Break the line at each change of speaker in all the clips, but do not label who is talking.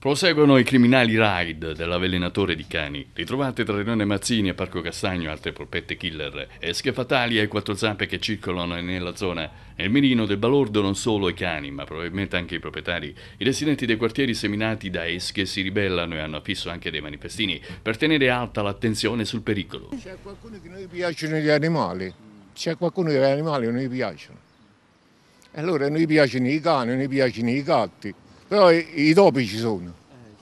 Proseguono i criminali raid dell'avvelenatore di cani. Ritrovate tra Renone Mazzini e Parco Castagno altre polpette killer, esche fatali ai quattro zampe che circolano nella zona. Nel mirino del balordo non solo i cani, ma probabilmente anche i proprietari. I residenti dei quartieri seminati da esche si ribellano e hanno affisso anche dei manifestini per tenere alta l'attenzione sul pericolo.
C'è qualcuno che non gli piacciono gli animali, c'è qualcuno che gli animali non gli piacciono. E allora non gli piacciono i cani, non gli piacciono i gatti però i, i topi ci sono.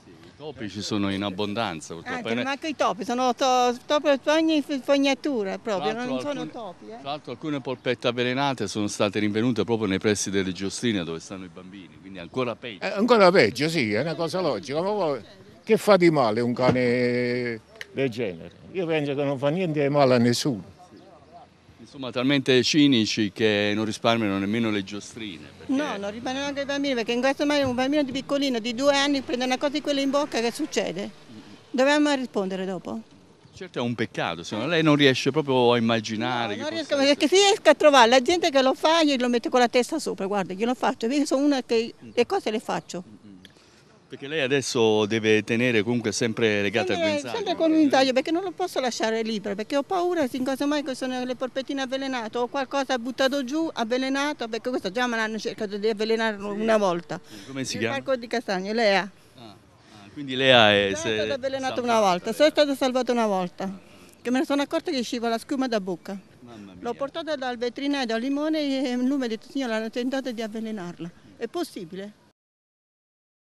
I topi ci sono in abbondanza purtroppo. Anche, eh, ma anche
i topi, sono to, topi ogni fognatura proprio, non alcune,
topi. Eh. Tra l'altro alcune polpette avvelenate sono state rinvenute proprio nei pressi delle Giostrine dove stanno i bambini, quindi ancora peggio.
Eh, ancora peggio, sì,
è una cosa logica. Ma
che fa di male un cane del genere? Io penso che non fa niente di male a nessuno.
Insomma, talmente cinici che non risparmiano nemmeno le giostrine.
Perché... No, non risparmiano anche i bambini, perché in questo momento un bambino di piccolino di due anni prende una cosa di quella in bocca, che succede? Dovevamo rispondere dopo?
Certo è un peccato, se no lei non riesce proprio a immaginare. No, non
riesco, essere... perché se riesco a trovare la gente che lo fa, glielo mette con la testa sopra, guarda, glielo faccio, io sono una che le cose le faccio.
Perché lei adesso deve tenere comunque sempre legata al guinzaglio? Sempre
con un guinzaglio, perché non lo posso lasciare libero, perché ho paura se in caso mai che sono le polpettine avvelenate o qualcosa buttato giù, avvelenato, perché questo già me l'hanno cercato di avvelenare una volta.
Come si Nel chiama? Parco
di Castagno, Lea. Ah,
ah, quindi Lea è... Sono stata
avvelenata una volta, sono stata salvata una volta, che me ne sono accorta che usciva la schiuma da bocca. L'ho portata dal vetrinaio, al limone e lui mi ha detto signora hanno tentato di avvelenarla. È possibile?